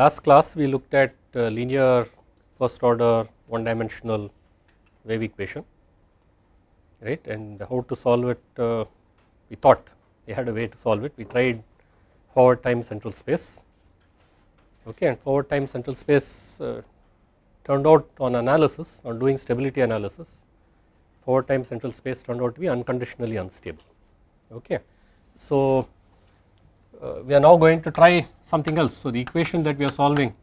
Last class we looked at uh, linear first order one dimensional wave equation right and how to solve it uh, we thought we had a way to solve it we tried forward time central space okay and forward time central space uh, turned out on analysis on doing stability analysis forward time central space turned out to be unconditionally unstable okay. So uh, we are now going to try something else. So, the equation that we are solving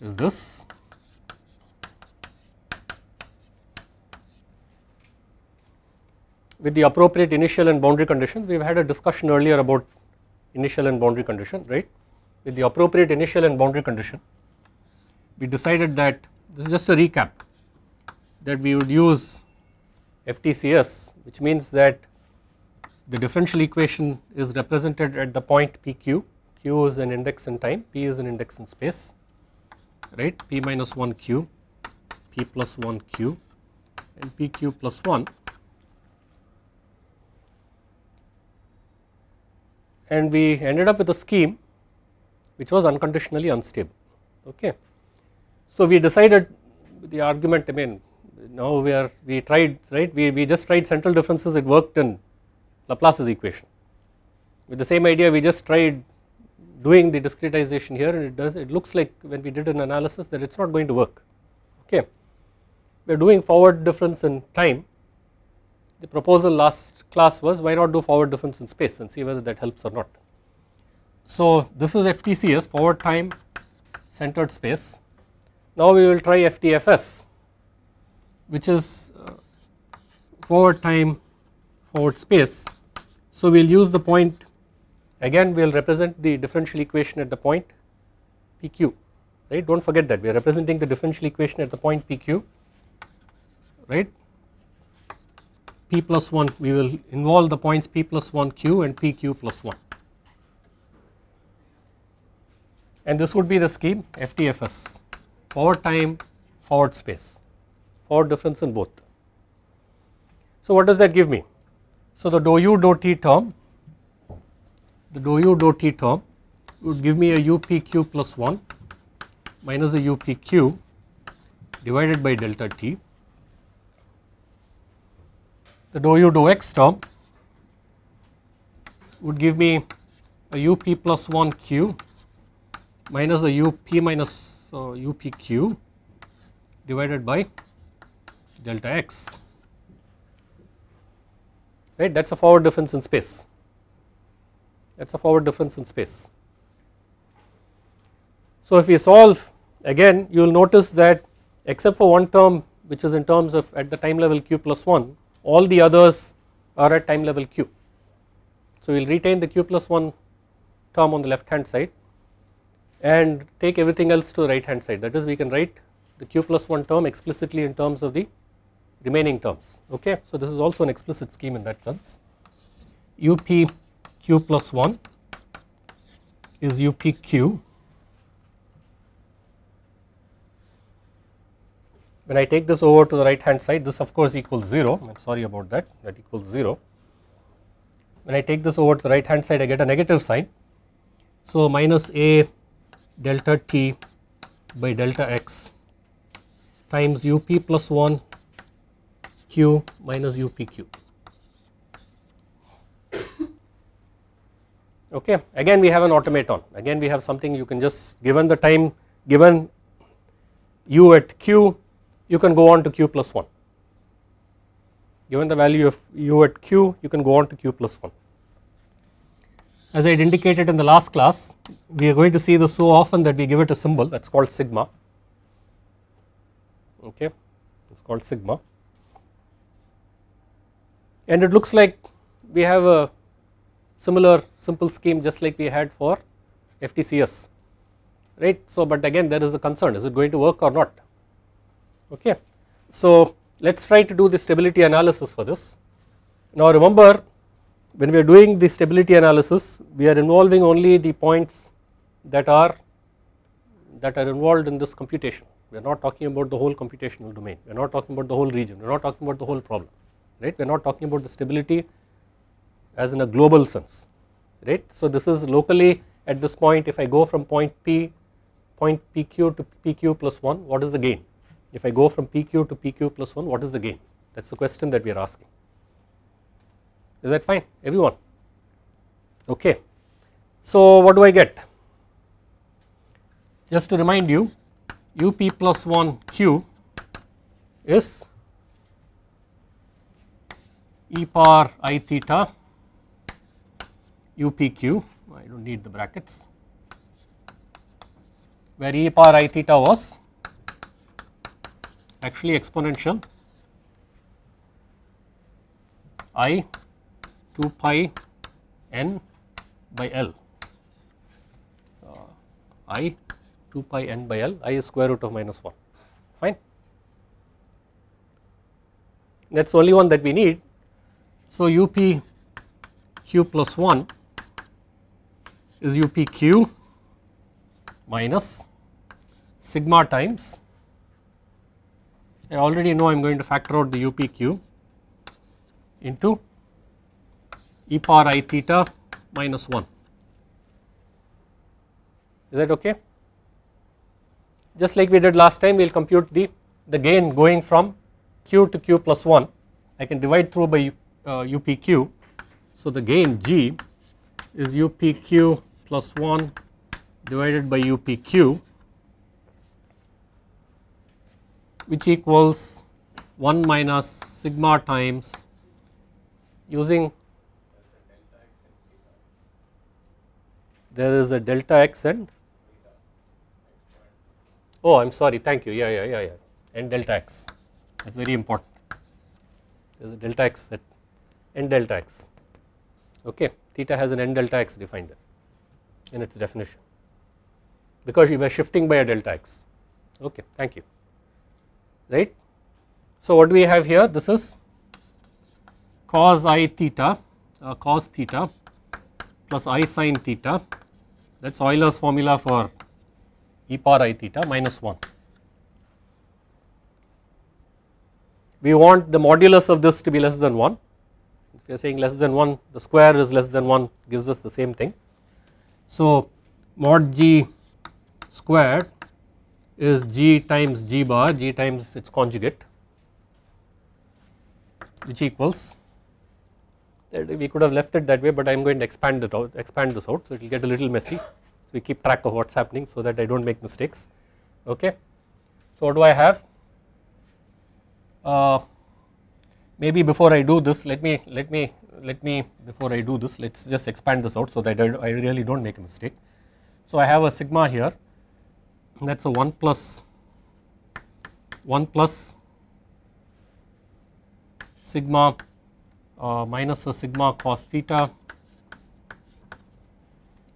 is this. With the appropriate initial and boundary conditions, we have had a discussion earlier about initial and boundary condition, right. With the appropriate initial and boundary condition, we decided that this is just a recap that we would use FTCS, which means that the differential equation is represented at the point PQ, Q is an index in time, P is an index in space, right, P minus 1 Q, P plus 1 Q and PQ plus 1 and we ended up with a scheme which was unconditionally unstable, okay. So we decided the argument I mean now we are we tried right we, we just tried central differences it worked in Laplace's equation. With the same idea we just tried doing the discretization here and it does it looks like when we did an analysis that it is not going to work okay. We are doing forward difference in time the proposal last class was why not do forward difference in space and see whether that helps or not. So this is FTCS forward time centered space now we will try FTFS which is uh, forward time forward space so we will use the point again we will represent the differential equation at the point PQ right do not forget that we are representing the differential equation at the point PQ right P plus 1 we will involve the points P plus 1 Q and PQ plus 1 and this would be the scheme FTFS forward time forward space forward difference in both. So what does that give me? So, the dou u dou t term, the dou u dou t term would give me a upq plus 1 minus a upq divided by delta t. The dou u dou x term would give me a up plus 1 q minus a up minus uh, upq divided by delta x right that is a forward difference in space that is a forward difference in space. So if we solve again you will notice that except for one term which is in terms of at the time level q plus 1 all the others are at time level q. So we will retain the q plus 1 term on the left hand side and take everything else to the right hand side that is we can write the q plus 1 term explicitly in terms of the remaining terms okay. So this is also an explicit scheme in that sense up q plus 1 is up q when I take this over to the right hand side this of course equals 0 I am sorry about that that equals 0 when I take this over to the right hand side I get a negative sign so minus a delta t by delta x times up plus 1 q minus upq. Okay. Again we have an automaton, again we have something you can just given the time given u at q you can go on to q plus 1. Given the value of u at q you can go on to q plus 1. As I had indicated in the last class we are going to see this so often that we give it a symbol that is called sigma okay it is called sigma and it looks like we have a similar simple scheme just like we had for FTCS right. So, but again there is a concern is it going to work or not okay. So, let us try to do the stability analysis for this. Now remember when we are doing the stability analysis we are involving only the points that are that are involved in this computation. We are not talking about the whole computational domain, we are not talking about the whole region, we are not talking about the whole problem right. We are not talking about the stability as in a global sense, right. So, this is locally at this point if I go from point P, point PQ to PQ plus 1, what is the gain? If I go from PQ to PQ plus 1, what is the gain? That is the question that we are asking. Is that fine everyone? Okay. So, what do I get? Just to remind you, UP plus 1 Q is e power i theta upq, I do not need the brackets, where e power i theta was actually exponential i 2 pi n by L uh, i 2 pi n by L i is square root of minus 1 fine. That is the only one that we need so, u p q plus 1 is u p q minus sigma times I already know I am going to factor out the u p q into e power i theta minus 1 is that okay just like we did last time we will compute the the gain going from q to q plus 1 I can divide through by UPQ. Uh, so, the gain G is UPQ plus 1 divided by UPQ which equals 1 minus sigma times using there is a delta x and oh I am sorry thank you yeah yeah yeah yeah and delta x that is very important there is a delta x n delta x okay theta has an n delta x defined in its definition because you were shifting by a delta x okay thank you right so what do we have here this is cos i theta uh, cos theta plus i sine theta that is Euler's formula for e power i theta minus 1. We want the modulus of this to be less than 1 we are saying less than 1 the square is less than 1 gives us the same thing. So mod g squared is g times g bar g times its conjugate which equals we could have left it that way but I am going to expand it out expand this out so it will get a little messy so we keep track of what is happening so that I do not make mistakes okay. So what do I have uh, maybe before I do this let me let me let me before I do this let us just expand this out so that I, really do not make a mistake. So, I have a sigma here that is a 1 plus 1 plus sigma uh, minus a sigma cos theta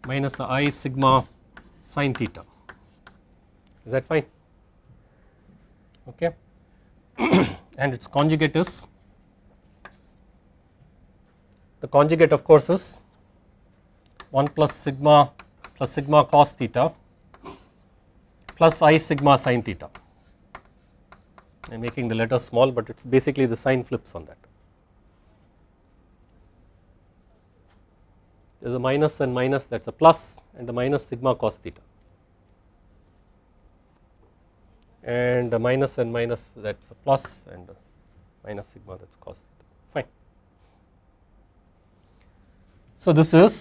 minus a i sigma sine theta is that fine okay and its conjugate is the conjugate of course is 1 plus sigma plus sigma cos theta plus i sigma sine theta. I am making the letter small, but it is basically the sign flips on that. There is a minus and minus that is a plus and a minus sigma cos theta and a minus and minus that is a plus and a minus sigma that is cos theta. So, this is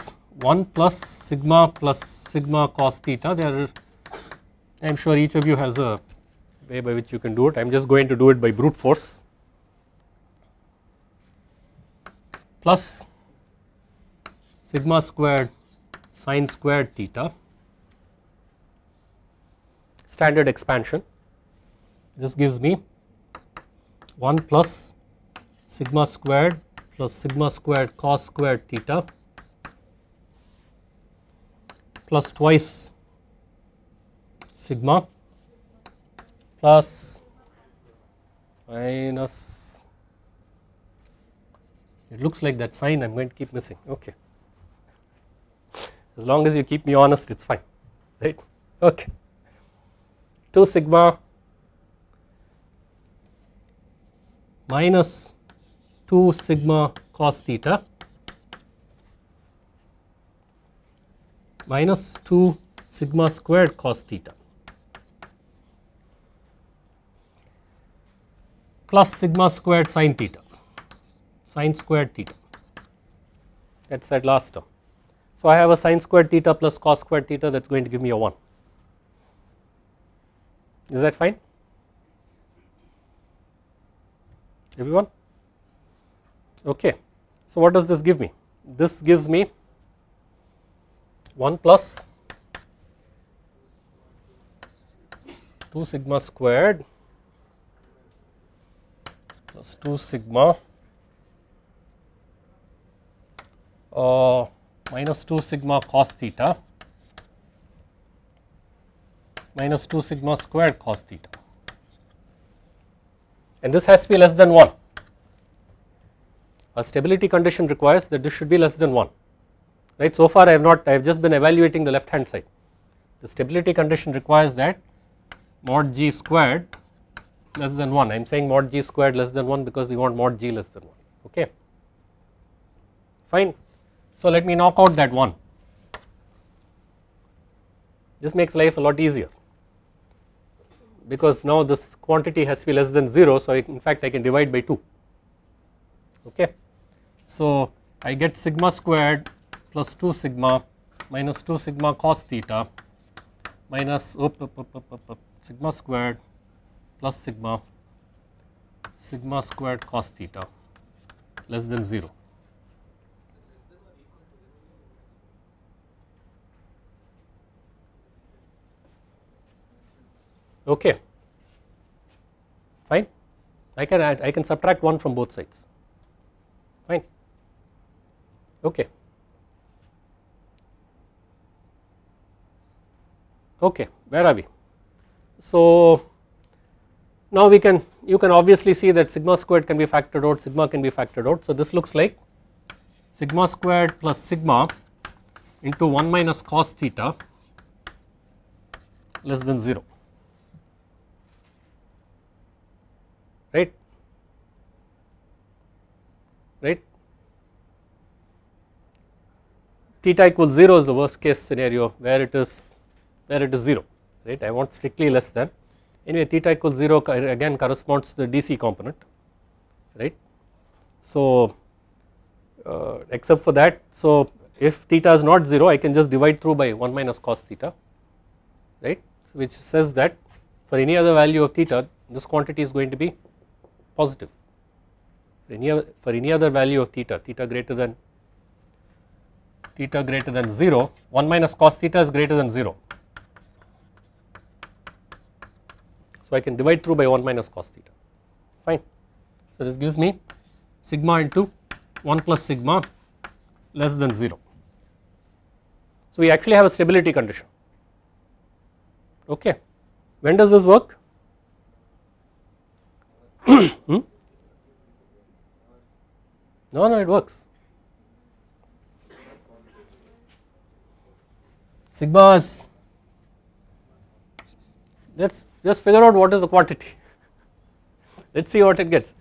1 plus sigma plus sigma cos theta I am sure each of you has a way by which you can do it I am just going to do it by brute force plus sigma squared sine squared theta standard expansion this gives me 1 plus sigma squared plus sigma squared cos squared theta plus twice sigma plus minus it looks like that sign I am going to keep missing okay as long as you keep me honest it is fine right okay 2 sigma minus 2 sigma cos theta minus 2 sigma squared cos theta plus sigma squared sine theta sine squared theta that is that last term. So, I have a sine squared theta plus cos squared theta that is going to give me a 1. Is that fine? Everyone? Okay. So, what does this give me? This gives me 1 plus 2 sigma squared plus 2 sigma uh, minus 2 sigma cos theta minus 2 sigma squared cos theta and this has to be less than 1. A stability condition requires that this should be less than 1 right. So far I have not, I have just been evaluating the left hand side. The stability condition requires that mod g squared less than 1. I am saying mod g squared less than 1 because we want mod g less than 1, okay. Fine. So let me knock out that 1. This makes life a lot easier because now this quantity has to be less than 0. So in fact I can divide by 2, okay. So I get sigma squared plus 2 sigma minus 2 sigma cos theta minus up, sigma squared plus sigma sigma squared cos theta less than 0. Okay, fine. I can add, I can subtract 1 from both sides, fine. Okay. okay where are we. So now we can you can obviously see that sigma squared can be factored out sigma can be factored out. So this looks like sigma squared plus sigma into 1 minus cos theta less than 0 right right theta equals 0 is the worst case scenario where it is where it is 0 right I want strictly less than anyway theta equals 0 again corresponds to the DC component right. So uh, except for that so if theta is not 0 I can just divide through by 1 minus cos theta right which says that for any other value of theta this quantity is going to be positive for any, for any other value of theta theta greater than theta greater than 0 1 minus cos theta is greater than 0 So, I can divide through by 1 minus cos theta fine. So, this gives me sigma into 1 plus sigma less than 0. So, we actually have a stability condition okay. When does this work? hmm? No, no, it works. Sigma is let us just figure out what is the quantity let us see what it gets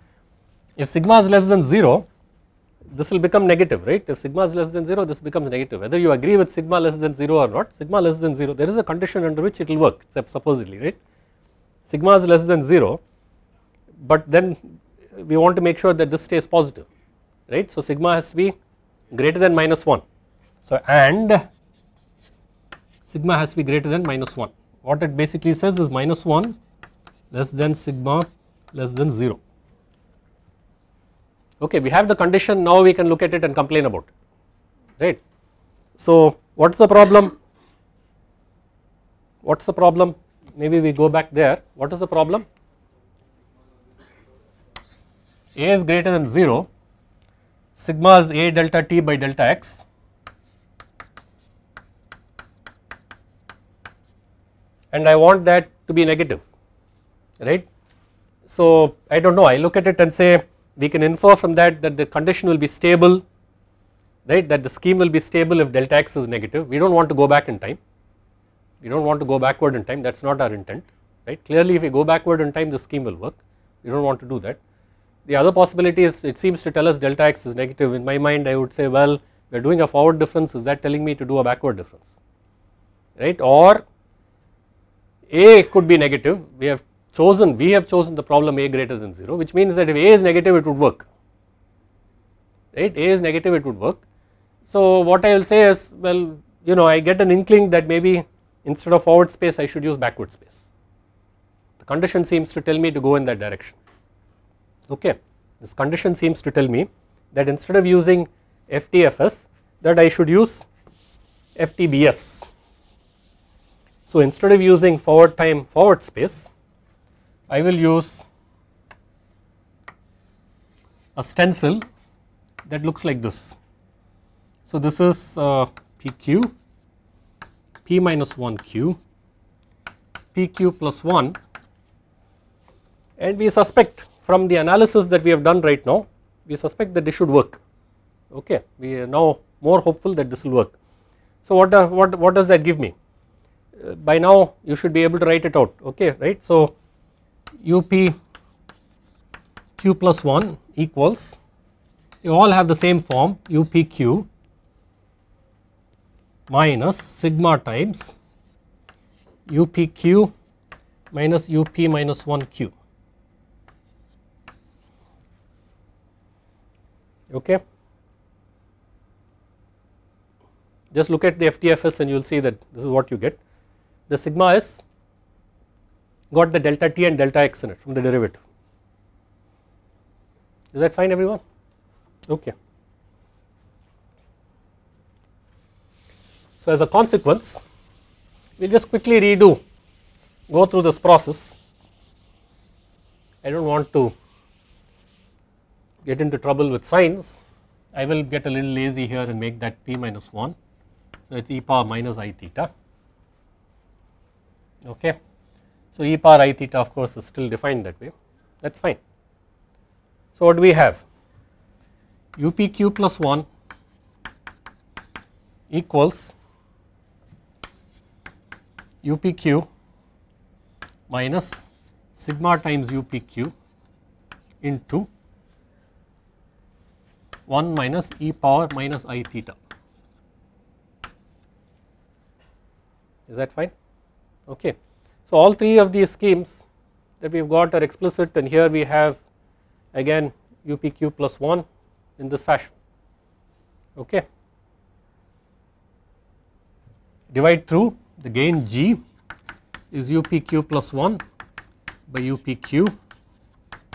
if sigma is less than 0 this will become negative right if sigma is less than 0 this becomes negative whether you agree with sigma less than 0 or not sigma less than 0 there is a condition under which it will work supposedly right sigma is less than 0 but then we want to make sure that this stays positive right so sigma has to be greater than minus 1 so and sigma has to be greater than minus 1 what it basically says is minus 1 less than sigma less than 0. Okay, we have the condition now we can look at it and complain about it, right. So, what is the problem? What is the problem? Maybe we go back there. What is the problem? A is greater than 0, sigma is A delta t by delta x and I want that to be negative right. So I do not know I look at it and say we can infer from that that the condition will be stable right that the scheme will be stable if delta x is negative we do not want to go back in time we do not want to go backward in time that is not our intent right clearly if we go backward in time the scheme will work we do not want to do that. The other possibility is it seems to tell us delta x is negative in my mind I would say well we are doing a forward difference is that telling me to do a backward difference right or a could be negative, we have chosen, we have chosen the problem A greater than 0 which means that if A is negative it would work, right, A is negative it would work. So what I will say is well you know I get an inkling that maybe instead of forward space I should use backward space, the condition seems to tell me to go in that direction, okay. This condition seems to tell me that instead of using FTFS that I should use FTBS so, instead of using forward time forward space, I will use a stencil that looks like this. So, this is uh, PQ, P minus 1 Q, PQ plus 1 and we suspect from the analysis that we have done right now, we suspect that this should work. Okay, we are now more hopeful that this will work. So, what, uh, what, what does that give me? Uh, by now you should be able to write it out okay right. So up q plus 1 equals you all have the same form upq minus sigma times upq minus up minus 1q okay. Just look at the FTFS and you will see that this is what you get the sigma s got the delta t and delta x in it from the derivative. Is that fine everyone? Okay. So as a consequence, we will just quickly redo, go through this process. I do not want to get into trouble with signs. I will get a little lazy here and make that p minus 1. So it is e power minus i theta okay. So e power i theta of course is still defined that way that is fine. So what do we have upq plus 1 equals upq minus sigma times upq into 1 minus e power minus i theta. Is that fine? okay. So all three of these schemes that we have got are explicit and here we have again UPQ plus 1 in this fashion okay. Divide through the gain G is UPQ plus 1 by UPQ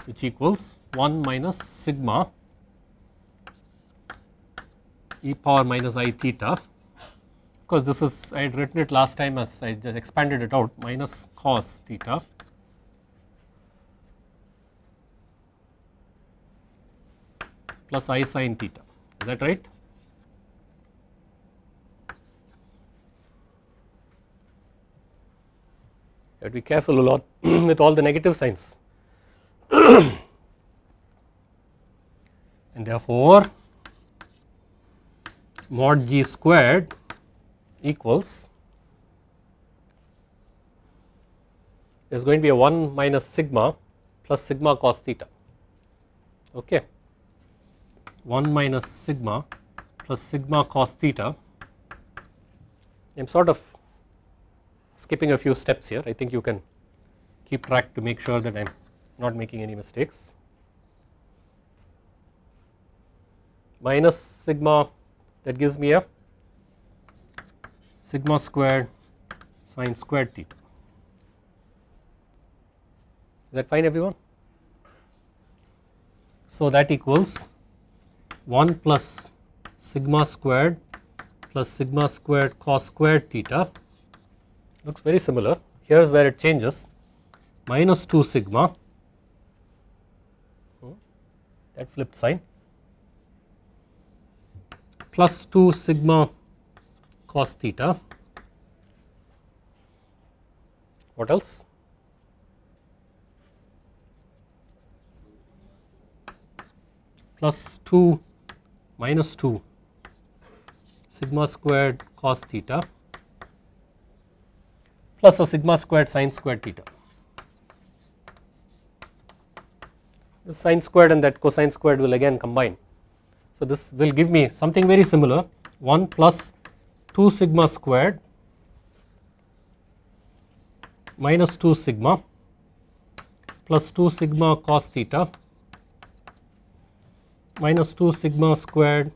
which equals 1 minus sigma e power minus i theta course, this is I had written it last time as I just expanded it out minus cos theta plus i sin theta is that right. You have to be careful a lot with all the negative signs and therefore mod g squared equals is going to be a 1 minus sigma plus sigma cos theta okay 1 minus sigma plus sigma cos theta I am sort of skipping a few steps here I think you can keep track to make sure that I am not making any mistakes minus sigma that gives me a sigma squared sine squared theta. Is that fine everyone? So that equals 1 plus sigma squared plus sigma squared cos squared theta looks very similar. Here is where it changes minus 2 sigma that flipped sign plus 2 sigma cos theta. What else? Plus 2 minus 2 sigma squared cos theta plus a sigma squared sine squared theta. The sine squared and that cosine squared will again combine. So, this will give me something very similar 1 plus 2 sigma squared minus 2 sigma plus 2 sigma cos theta minus 2 sigma squared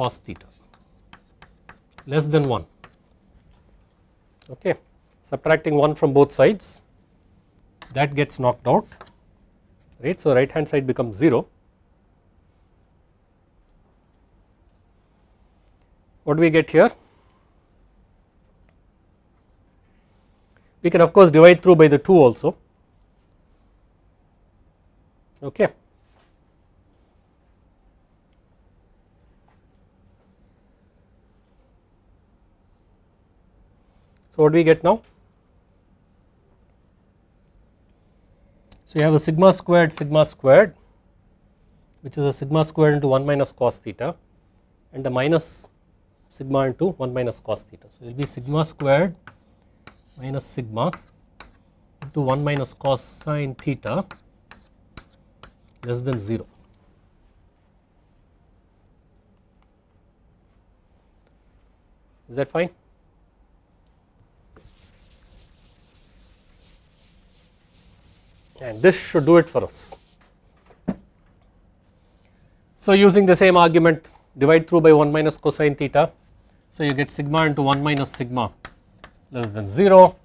cos theta less than 1 okay subtracting 1 from both sides that gets knocked out right so right hand side becomes 0 what do we get here we can of course divide through by the 2 also okay. So, what do we get now? So, you have a sigma squared sigma squared which is a sigma squared into 1 minus cos theta and the minus sigma into 1 minus cos theta. So, it will be sigma squared minus sigma into 1 minus cosine theta less than 0. Is that fine? And this should do it for us. So, using the same argument divide through by 1 minus cosine theta. So, you get sigma into 1 minus sigma less than 0.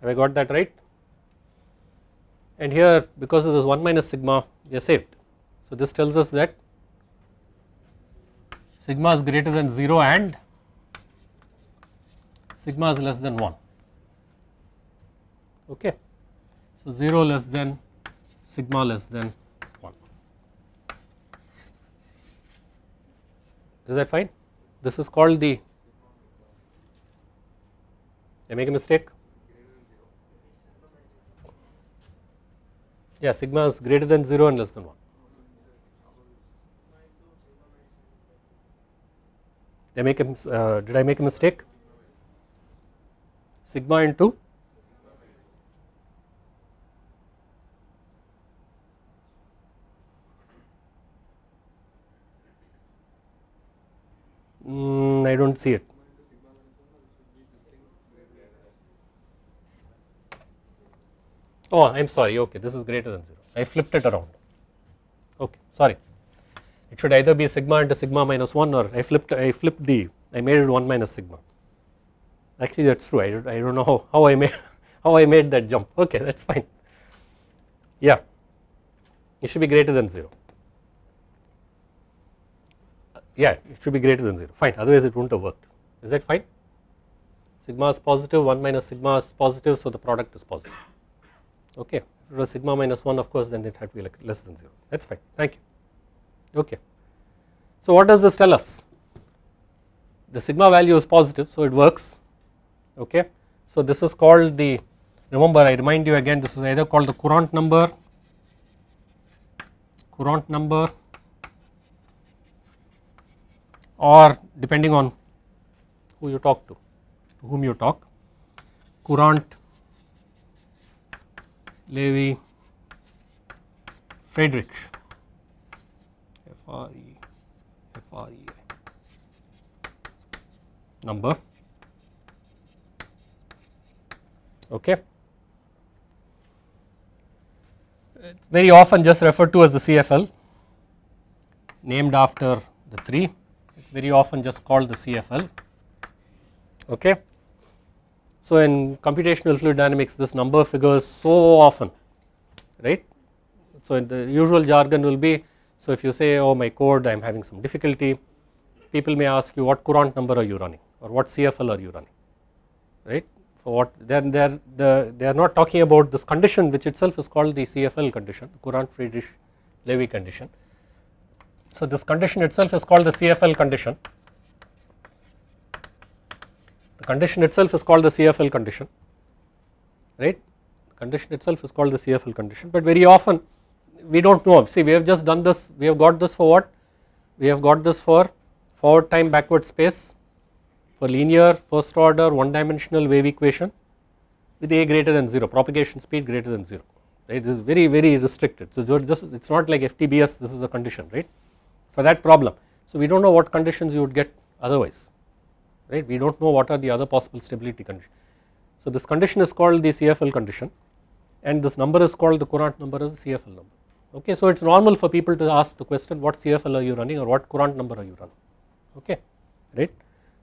Have I got that right? And here because of this 1 minus sigma we are saved. So this tells us that sigma is greater than 0 and sigma is less than 1 okay. So 0 less than sigma less than 1 is that fine this is called the I make a mistake? Yeah, sigma is greater than 0 and less than 1. Did I make a, uh, did I make a mistake? Sigma into hmm, I do not see it. Oh, I am sorry, okay, this is greater than 0. I flipped it around, okay, sorry. It should either be sigma into sigma minus 1 or I flipped, I flipped the, I made it 1 minus sigma. Actually that is true, I, I do not know how, how I made, how I made that jump, okay, that is fine. Yeah, it should be greater than 0. Yeah, it should be greater than 0, fine, otherwise it would not have worked. Is that fine? Sigma is positive, 1 minus sigma is positive, so the product is positive okay. If it was sigma minus 1 of course then it had to be like less than 0 that is fine thank you okay. So what does this tell us? The sigma value is positive so it works okay. So this is called the remember I remind you again this is either called the Courant number Courant number or depending on who you talk to, to whom you talk, Courant Levi Friedrich F R E F R E number okay very often just referred to as the CFL named after the 3 it's very often just called the CFL okay so in computational fluid dynamics this number figures so often right. So the usual jargon will be so if you say oh my code I am having some difficulty people may ask you what courant number are you running or what CFL are you running right. So what then they are the, they are not talking about this condition which itself is called the CFL condition courant Friedrich Levy condition. So this condition itself is called the CFL condition condition itself is called the CFL condition, right. Condition itself is called the CFL condition, but very often we do not know. See, we have just done this, we have got this for what? We have got this for forward time backward space, for linear first order one dimensional wave equation with a greater than 0, propagation speed greater than 0, right. This is very, very restricted. So, just it is not like FTBS, this is the condition, right, for that problem. So, we do not know what conditions you would get otherwise right we do not know what are the other possible stability conditions. So this condition is called the CFL condition and this number is called the Courant number or the CFL number okay. So it is normal for people to ask the question what CFL are you running or what Courant number are you running okay right.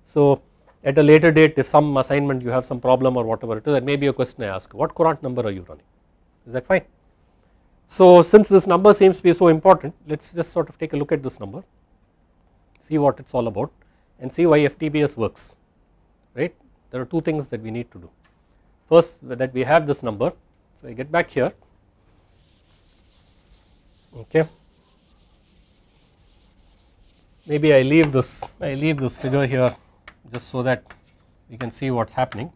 So at a later date if some assignment you have some problem or whatever it is there may be a question I ask what Courant number are you running is that fine. So since this number seems to be so important let us just sort of take a look at this number see what it is all about and see why FTBS works, right. There are two things that we need to do. First that we have this number, so I get back here, okay. Maybe I leave this, I leave this figure here just so that we can see what is happening.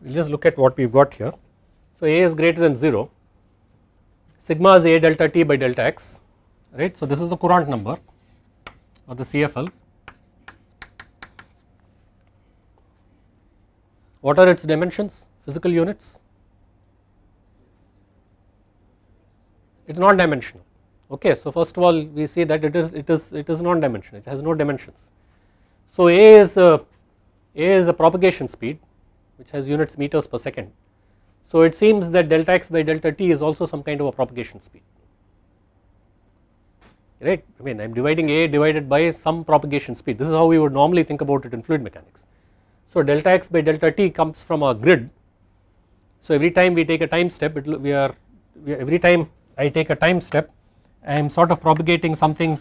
We will just look at what we have got here. So, A is greater than 0, sigma is A delta t by delta x right. So, this is the courant number or the CFL. What are its dimensions, physical units? It is non dimensional. Okay. So, first of all we see that it is it is it is non dimensional, it has no dimensions. So, A is a, A is a propagation speed which has units meters per second. So, it seems that delta x by delta t is also some kind of a propagation speed right. I mean I am dividing A divided by some propagation speed. This is how we would normally think about it in fluid mechanics. So delta x by delta t comes from a grid. So every time we take a time step, it, we, are, we are every time I take a time step, I am sort of propagating something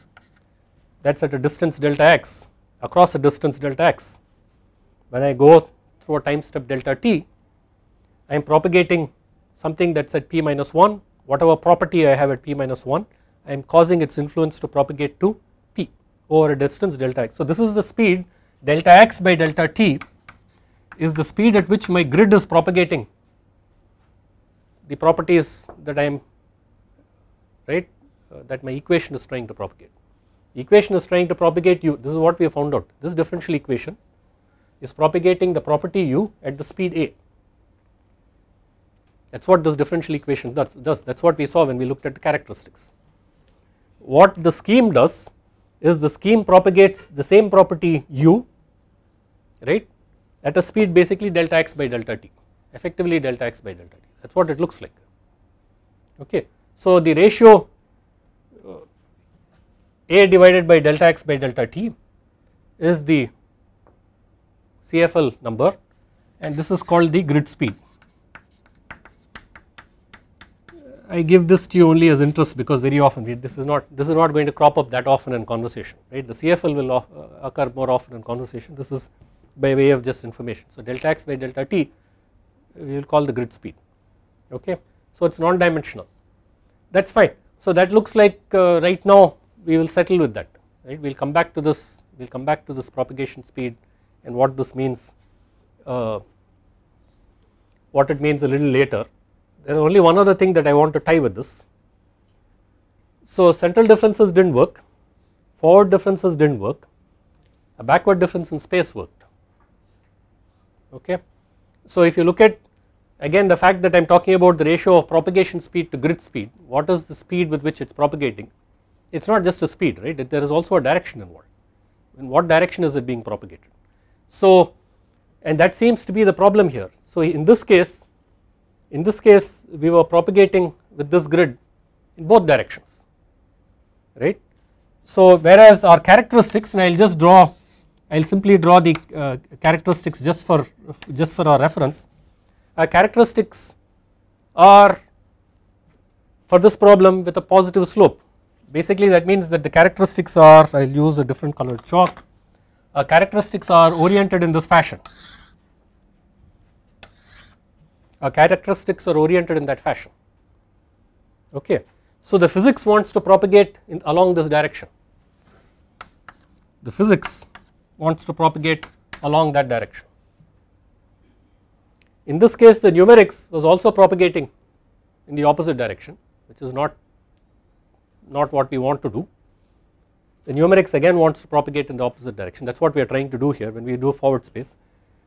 that is at a distance delta x across a distance delta x. When I go through a time step delta t, I am propagating something that is at p minus 1, whatever property I have at p minus 1 I am causing its influence to propagate to P over a distance delta x. So this is the speed delta x by delta t is the speed at which my grid is propagating the properties that I am right uh, that my equation is trying to propagate. The equation is trying to propagate u this is what we have found out this differential equation is propagating the property u at the speed a that is what this differential equation does that is what we saw when we looked at the characteristics what the scheme does is the scheme propagates the same property u right at a speed basically delta x by delta t effectively delta x by delta t that is what it looks like okay. So the ratio uh, a divided by delta x by delta t is the CFL number and this is called the grid speed I give this to you only as interest because very often we, this is not this is not going to crop up that often in conversation, right? The CFL will uh, occur more often in conversation. This is by way of just information. So delta x by delta t, we will call the grid speed. Okay, so it's non-dimensional. That's fine. So that looks like uh, right now we will settle with that. Right? We'll come back to this. We'll come back to this propagation speed and what this means. Uh, what it means a little later there is only one other thing that I want to tie with this. So central differences did not work, forward differences did not work, a backward difference in space worked okay. So if you look at again the fact that I am talking about the ratio of propagation speed to grid speed, what is the speed with which it is propagating, it is not just a speed right, there is also a direction involved, in what direction is it being propagated. So and that seems to be the problem here. So in this case in this case we were propagating with this grid in both directions right. So whereas our characteristics and I will just draw I will simply draw the uh, characteristics just for just for our reference our characteristics are for this problem with a positive slope basically that means that the characteristics are I will use a different colored chalk our uh, characteristics are oriented in this fashion our characteristics are oriented in that fashion okay. So the physics wants to propagate along this direction the physics wants to propagate along that direction. In this case the numerics was also propagating in the opposite direction which is not, not what we want to do. The numerics again wants to propagate in the opposite direction that is what we are trying to do here when we do forward space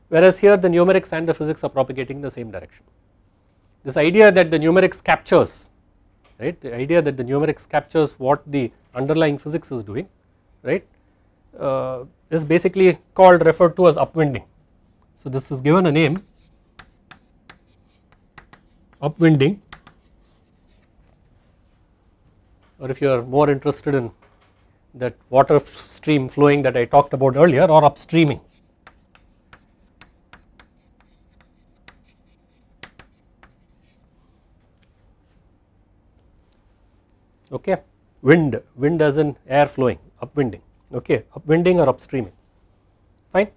whereas here the numerics and the physics are propagating in the same direction. This idea that the numerics captures right the idea that the numerics captures what the underlying physics is doing right uh, is basically called referred to as upwinding. So this is given a name upwinding or if you are more interested in that water stream flowing that I talked about earlier or upstreaming okay wind wind as in air flowing upwinding okay upwinding or upstreaming fine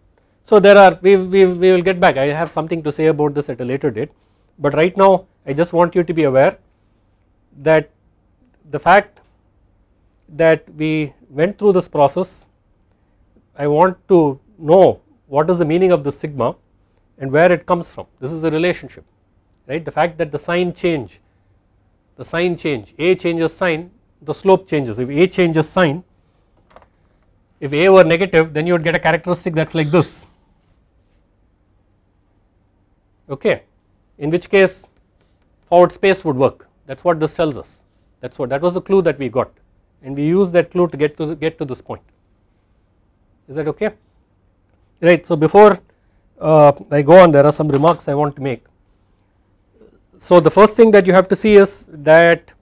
so there are we, we we will get back i have something to say about this at a later date but right now i just want you to be aware that the fact that we went through this process i want to know what is the meaning of the sigma and where it comes from this is the relationship right the fact that the sign change the sign change A changes sign the slope changes if A changes sign if A were negative then you would get a characteristic that is like this okay in which case forward space would work that is what this tells us that is what that was the clue that we got and we use that clue to get to the, get to this point is that okay right so before uh, I go on there are some remarks I want to make so the first thing that you have to see is that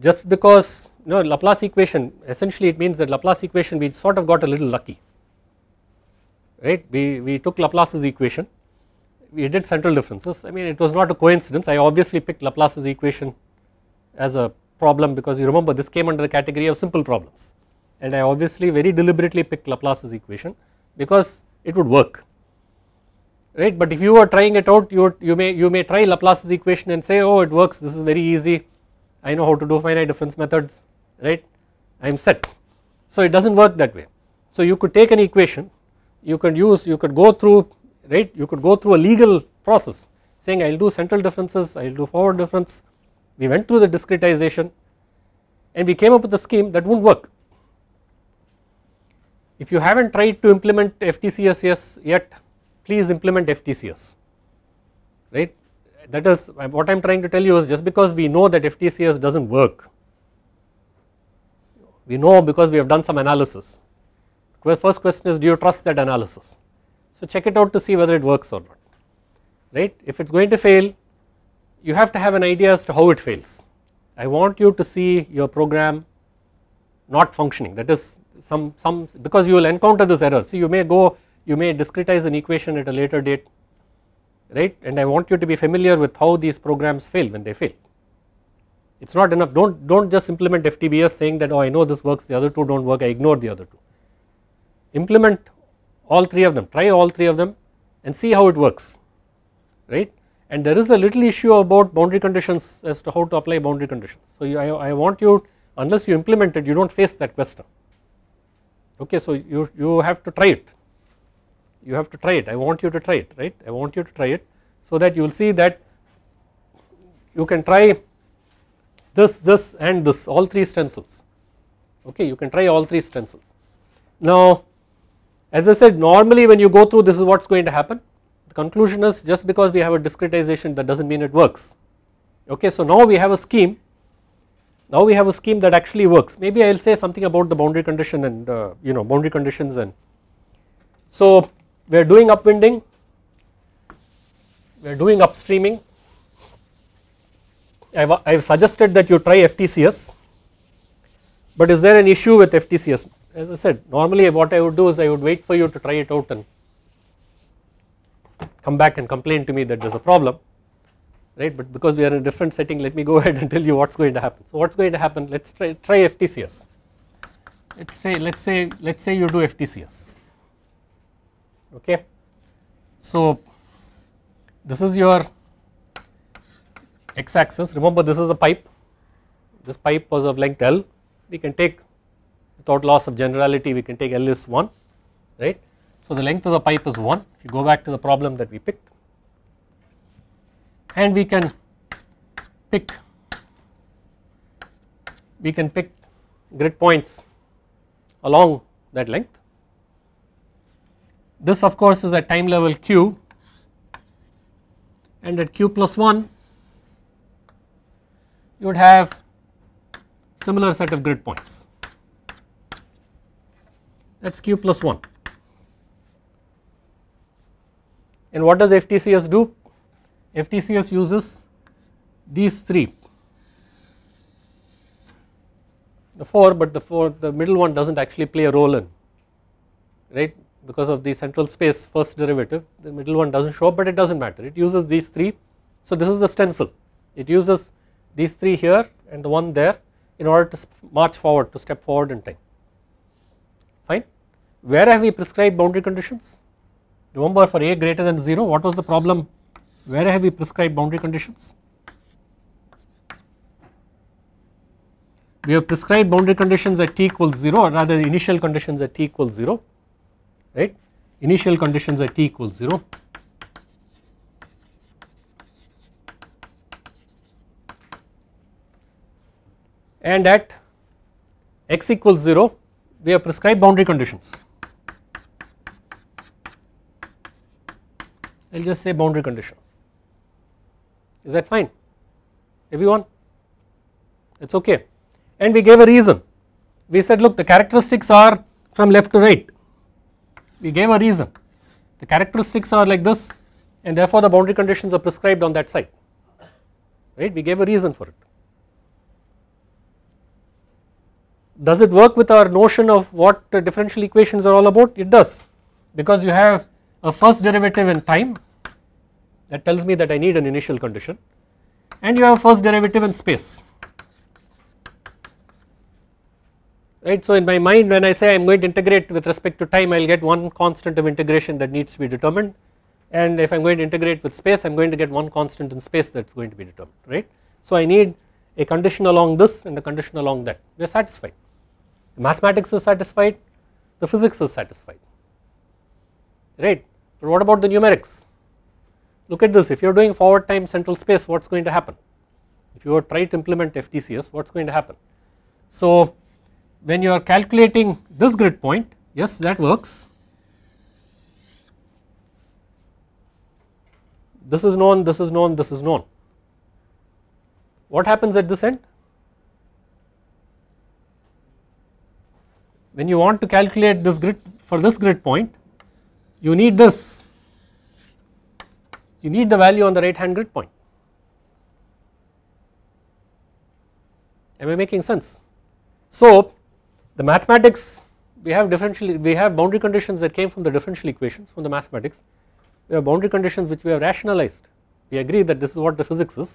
just because you know Laplace equation essentially it means that Laplace equation we sort of got a little lucky right we, we took Laplace's equation we did central differences I mean it was not a coincidence I obviously picked Laplace's equation as a problem because you remember this came under the category of simple problems and I obviously very deliberately picked Laplace's equation because it would work right but if you are trying it out you you may you may try Laplace's equation and say oh it works this is very easy I know how to do finite difference methods right I am set so it does not work that way so you could take an equation you could use you could go through right you could go through a legal process saying I will do central differences I will do forward difference we went through the discretization and we came up with a scheme that would not work if you have not tried to implement FTCSS yet please implement FTCS, right. That is what I am trying to tell you is just because we know that FTCS does not work, we know because we have done some analysis. The first question is do you trust that analysis? So check it out to see whether it works or not, right. If it is going to fail, you have to have an idea as to how it fails. I want you to see your program not functioning that is some some because you will encounter this error. See you may go you may discretize an equation at a later date right and I want you to be familiar with how these programs fail when they fail. It is not enough do not do not just implement FTBS saying that oh I know this works the other two do not work I ignore the other two. Implement all three of them try all three of them and see how it works right and there is a little issue about boundary conditions as to how to apply boundary conditions. So you, I, I want you unless you implement it you do not face that question okay so you, you have to try it you have to try it I want you to try it right I want you to try it so that you will see that you can try this this and this all three stencils okay you can try all three stencils. Now as I said normally when you go through this is what is going to happen the conclusion is just because we have a discretization that does not mean it works okay so now we have a scheme now we have a scheme that actually works maybe I will say something about the boundary condition and uh, you know boundary conditions and so we are doing upwinding, we are doing upstreaming. I have, suggested that you try FTCS, but is there an issue with FTCS? As I said, normally what I would do is I would wait for you to try it out and come back and complain to me that there is a problem, right. But because we are in a different setting, let me go ahead and tell you what is going to happen. So, what is going to happen? Let us try, try FTCS. Let us try, let us say, let us say you do FTCS okay. So, this is your x axis remember this is a pipe this pipe was of length L we can take without loss of generality we can take L is 1 right. So, the length of the pipe is 1 if you go back to the problem that we picked and we can pick we can pick grid points along that length this of course is at time level q and at q plus 1 you would have similar set of grid points that is q plus 1. And what does FTCS do? FTCS uses these 3 the 4 but the 4 the middle one does not actually play a role in right because of the central space first derivative the middle one does not show up but it does not matter it uses these three. So this is the stencil it uses these three here and the one there in order to march forward to step forward in time fine. Where have we prescribed boundary conditions remember for a greater than 0 what was the problem where have we prescribed boundary conditions we have prescribed boundary conditions at t equals 0 or rather initial conditions at t equals 0 right initial conditions at t equals 0 and at x equals 0 we have prescribed boundary conditions. I will just say boundary condition. Is that fine everyone? It is okay and we gave a reason. We said look the characteristics are from left to right we gave a reason. The characteristics are like this and therefore the boundary conditions are prescribed on that side, right. We gave a reason for it. Does it work with our notion of what differential equations are all about? It does because you have a first derivative in time that tells me that I need an initial condition and you have a first derivative in space right. So in my mind when I say I am going to integrate with respect to time I will get one constant of integration that needs to be determined and if I am going to integrate with space I am going to get one constant in space that is going to be determined right. So I need a condition along this and a condition along that we are satisfied. The mathematics is satisfied, the physics is satisfied right but what about the numerics look at this if you are doing forward time central space what is going to happen if you try to implement FTCS what is going to happen. So when you are calculating this grid point, yes that works. This is known, this is known, this is known. What happens at this end? When you want to calculate this grid for this grid point, you need this, you need the value on the right hand grid point. Am I making sense? So, the mathematics we have differential we have boundary conditions that came from the differential equations from the mathematics we have boundary conditions which we have rationalized we agree that this is what the physics is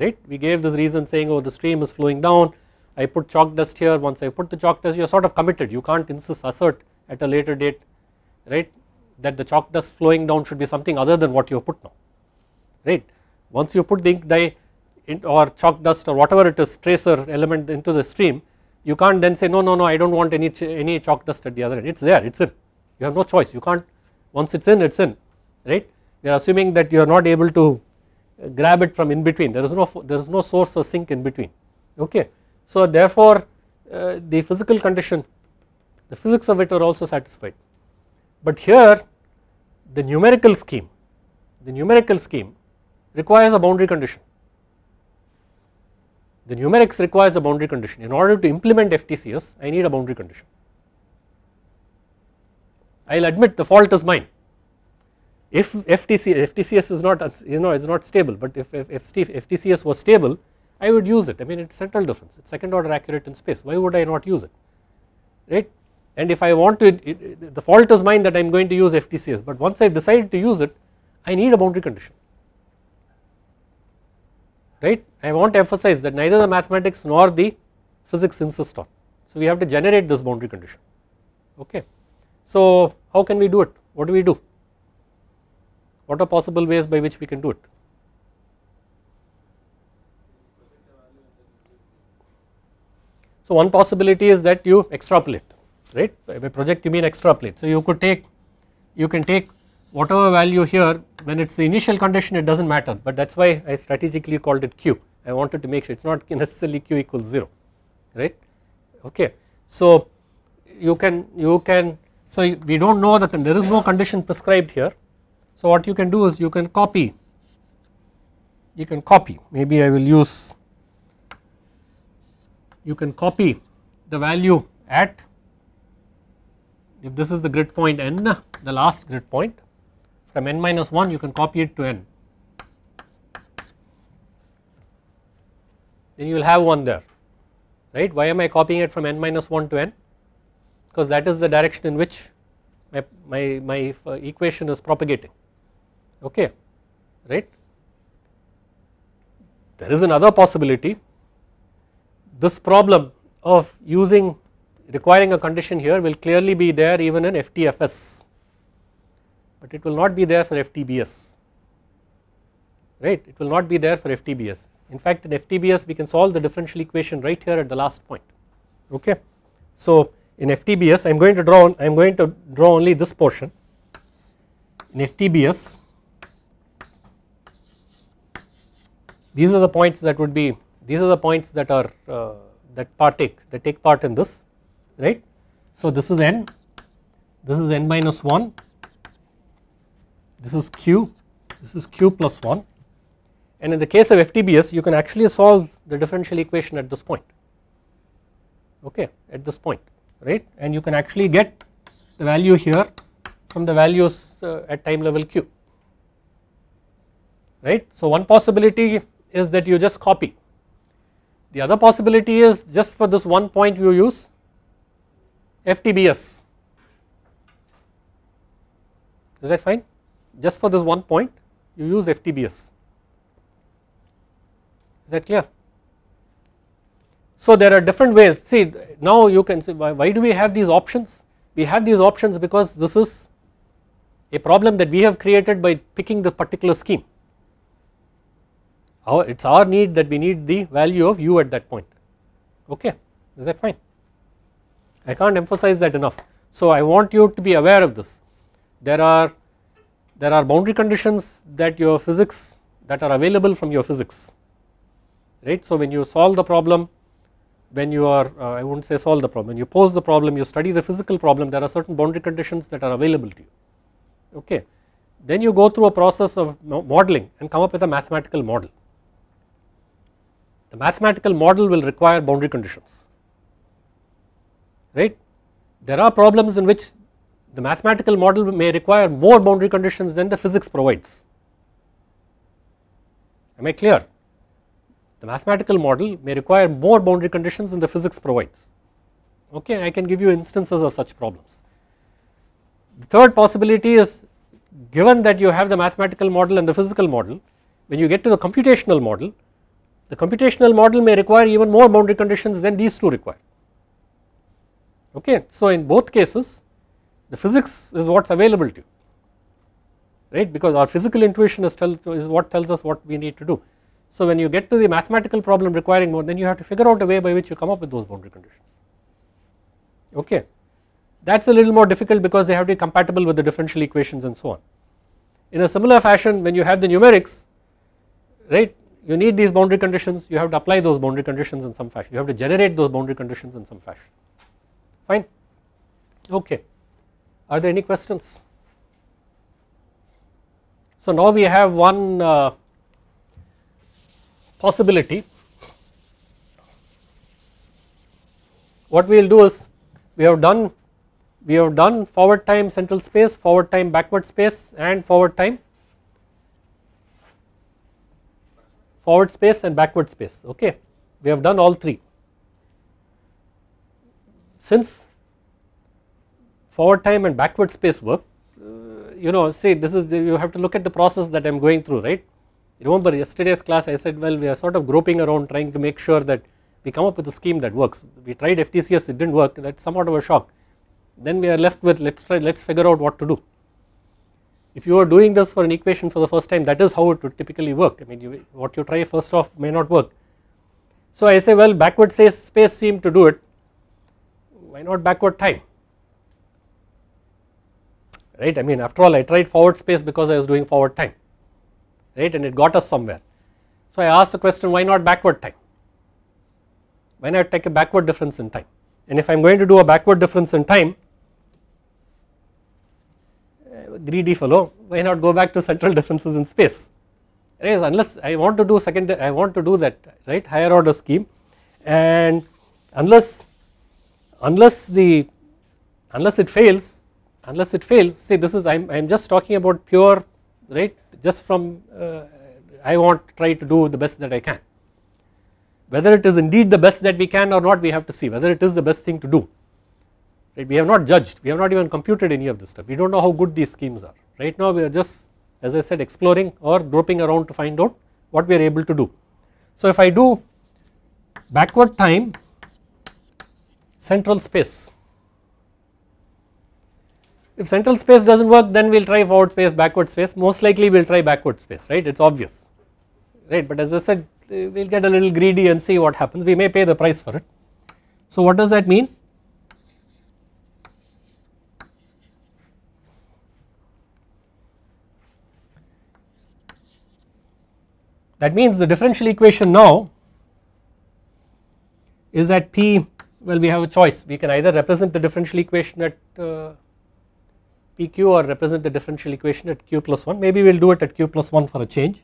right we gave this reason saying oh the stream is flowing down I put chalk dust here once I put the chalk dust you are sort of committed you can't insist assert at a later date right that the chalk dust flowing down should be something other than what you have put now right once you put the ink dye or chalk dust or whatever it is tracer element into the stream you can't then say no no no I do not want any, any chalk dust at the other end it is there it is in you have no choice you can't once it is in it is in right we are assuming that you are not able to uh, grab it from in between there is no there is no source or sink in between okay. So therefore uh, the physical condition the physics of it are also satisfied but here the numerical scheme the numerical scheme requires a boundary condition the numerics requires a boundary condition. In order to implement FTCS, I need a boundary condition. I will admit the fault is mine. If FTC, FTCS is not, you know, is not stable, but if, if, if FTCS was stable, I would use it. I mean, it's central difference. It's second order accurate in space. Why would I not use it, right? And if I want to, it, it, the fault is mine that I am going to use FTCS. But once I have decided to use it, I need a boundary condition right. I want to emphasize that neither the mathematics nor the physics insist on. So we have to generate this boundary condition okay. So how can we do it? What do we do? What are possible ways by which we can do it? So one possibility is that you extrapolate right by project you mean extrapolate. So you could take you can take whatever value here when it is the initial condition it does not matter but that is why I strategically called it q. I wanted to make sure it is not necessarily q equals 0 right okay. So you can you can so we do not know that there is no condition prescribed here. So what you can do is you can copy you can copy maybe I will use you can copy the value at if this is the grid point n the last grid point from n minus 1 you can copy it to n. Then you will have 1 there right. Why am I copying it from n minus 1 to n? Because that is the direction in which my, my, my uh, equation is propagating okay right. There is another possibility this problem of using requiring a condition here will clearly be there even in FTFS but it will not be there for FTBS right it will not be there for FTBS in fact in FTBS we can solve the differential equation right here at the last point okay. So in FTBS I am going to draw I am going to draw only this portion in FTBS these are the points that would be these are the points that are uh, that partake that take part in this right. So this is n this is n minus 1 this is q, this is q plus 1 and in the case of FTBS you can actually solve the differential equation at this point okay at this point right and you can actually get the value here from the values uh, at time level q right. So one possibility is that you just copy the other possibility is just for this one point you use FTBS is that fine just for this one point you use FTBS, is that clear? So there are different ways, see now you can see why, why do we have these options? We have these options because this is a problem that we have created by picking the particular scheme. Our, it is our need that we need the value of u at that point, okay, is that fine? I can't emphasize that enough. So I want you to be aware of this. There are there are boundary conditions that your physics that are available from your physics right. So when you solve the problem when you are uh, I would not say solve the problem when you pose the problem you study the physical problem there are certain boundary conditions that are available to you okay. Then you go through a process of modeling and come up with a mathematical model. The mathematical model will require boundary conditions right. There are problems in which the mathematical model may require more boundary conditions than the physics provides. Am I clear? The mathematical model may require more boundary conditions than the physics provides. Okay, I can give you instances of such problems. The third possibility is given that you have the mathematical model and the physical model, when you get to the computational model, the computational model may require even more boundary conditions than these two require. Okay, so in both cases the physics is what is available to you right because our physical intuition is, tell, is what tells us what we need to do. So when you get to the mathematical problem requiring more then you have to figure out a way by which you come up with those boundary conditions okay. That is a little more difficult because they have to be compatible with the differential equations and so on. In a similar fashion when you have the numerics right you need these boundary conditions you have to apply those boundary conditions in some fashion you have to generate those boundary conditions in some fashion fine okay. Are there any questions? So now we have one uh, possibility. What we will do is we have done we have done forward time central space, forward time backward space and forward time forward space and backward space okay we have done all three. Since forward time and backward space work uh, you know see this is the, you have to look at the process that I am going through right. Remember yesterday's class I said well we are sort of groping around trying to make sure that we come up with a scheme that works. We tried FTCS it did not work that is somewhat of a shock. Then we are left with let us try let us figure out what to do. If you are doing this for an equation for the first time that is how it would typically work I mean you, what you try first off may not work. So I say well backward space, space seemed to do it why not backward time right. I mean after all I tried forward space because I was doing forward time, right and it got us somewhere. So I asked the question why not backward time, why not take a backward difference in time and if I am going to do a backward difference in time, uh, greedy fellow why not go back to central differences in space, right unless I want to do second I want to do that right higher order scheme and unless unless the unless it fails unless it fails see this is I am just talking about pure right just from uh, I want to try to do the best that I can. Whether it is indeed the best that we can or not we have to see whether it is the best thing to do right we have not judged we have not even computed any of this stuff we do not know how good these schemes are right now we are just as I said exploring or groping around to find out what we are able to do. So if I do backward time central space if central space does not work then we will try forward space, backward space, most likely we will try backward space right it is obvious right but as I said we will get a little greedy and see what happens we may pay the price for it. So what does that mean? That means the differential equation now is at P well we have a choice we can either represent the differential equation at uh, PQ or represent the differential equation at Q plus 1. Maybe we will do it at Q plus 1 for a change,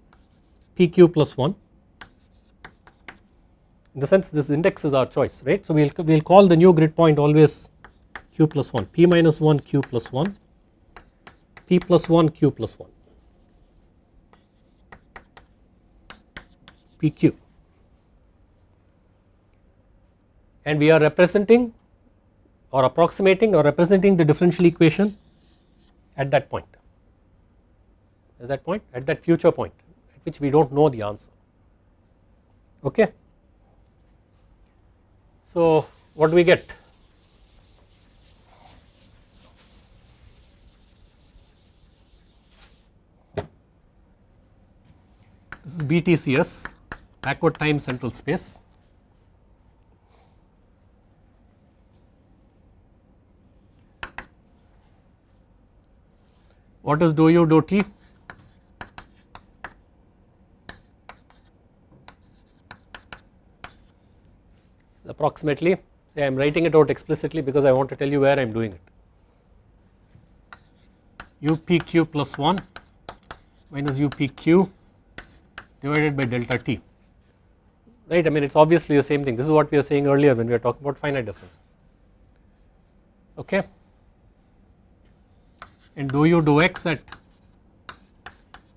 PQ plus 1. In the sense this index is our choice, right. So, we will we'll call the new grid point always Q plus 1, P minus 1, Q plus 1, P plus 1, Q plus 1, PQ. And we are representing or approximating or representing the differential equation at that point at that point at that future point at which we do not know the answer okay. So what do we get? This is BTCS backward time central space What is dou u dou t? Approximately, I am writing it out explicitly because I want to tell you where I am doing it. UPQ plus 1 minus UPQ divided by delta t right I mean it is obviously the same thing this is what we were saying earlier when we were talking about finite differences okay and do u do x at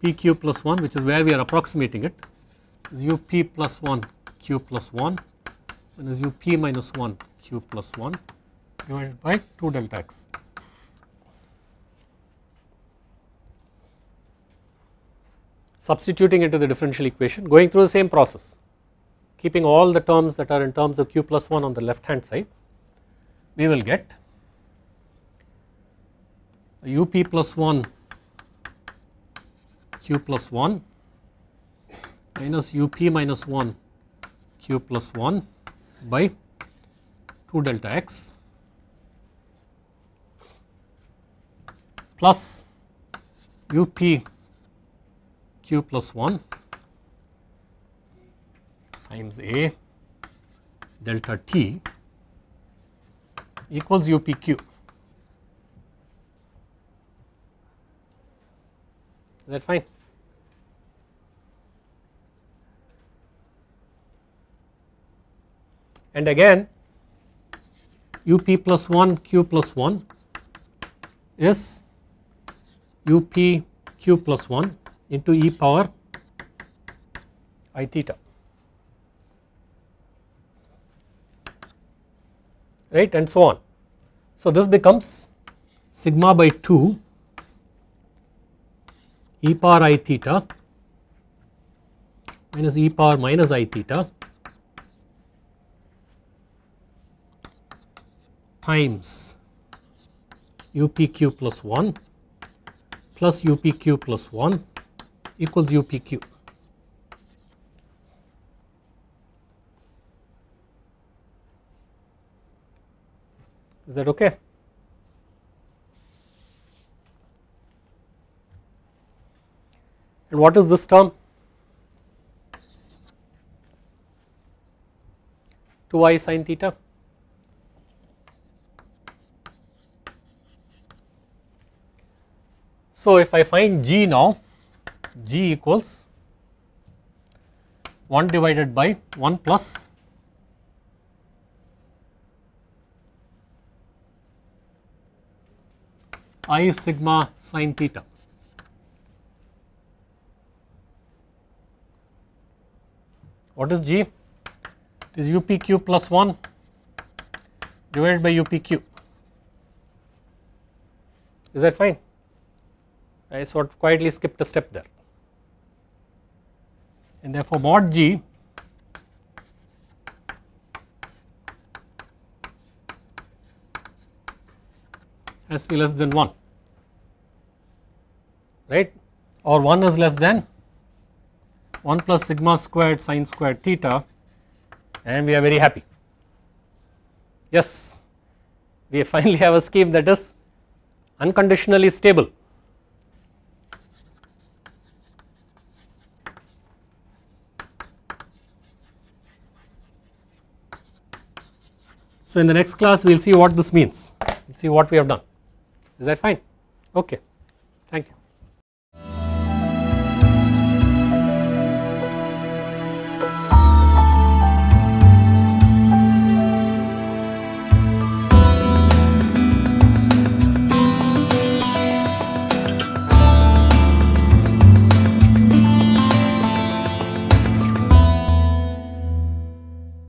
pq plus 1 which is where we are approximating it is up plus 1 q plus 1 and is up minus 1 q plus 1 divided by 2 delta x. Substituting into the differential equation going through the same process keeping all the terms that are in terms of q plus 1 on the left hand side we will get u p plus 1 q plus 1 minus u p minus 1 q plus 1 by 2 delta x plus u p q plus 1 times a delta t equals u p q. Is that fine? And again u p plus 1 q plus 1 is u p q plus 1 into e power i theta right and so on. So, this becomes sigma by 2 e power i theta minus e power minus i theta times upq plus 1 plus upq plus 1 equals upq. Is that okay? and what is this term 2y sine theta so if I find g now g equals 1 divided by 1 plus i sigma sine theta What is G? It is UPQ plus 1 divided by UPQ. Is that fine? I sort of quietly skipped a step there. And therefore, mod G has to be less than 1, right, or 1 is less than 1 plus sigma squared sine squared theta and we are very happy. Yes, we finally have a scheme that is unconditionally stable. So in the next class we will see what this means, we will see what we have done. Is that fine? Okay. Thank you.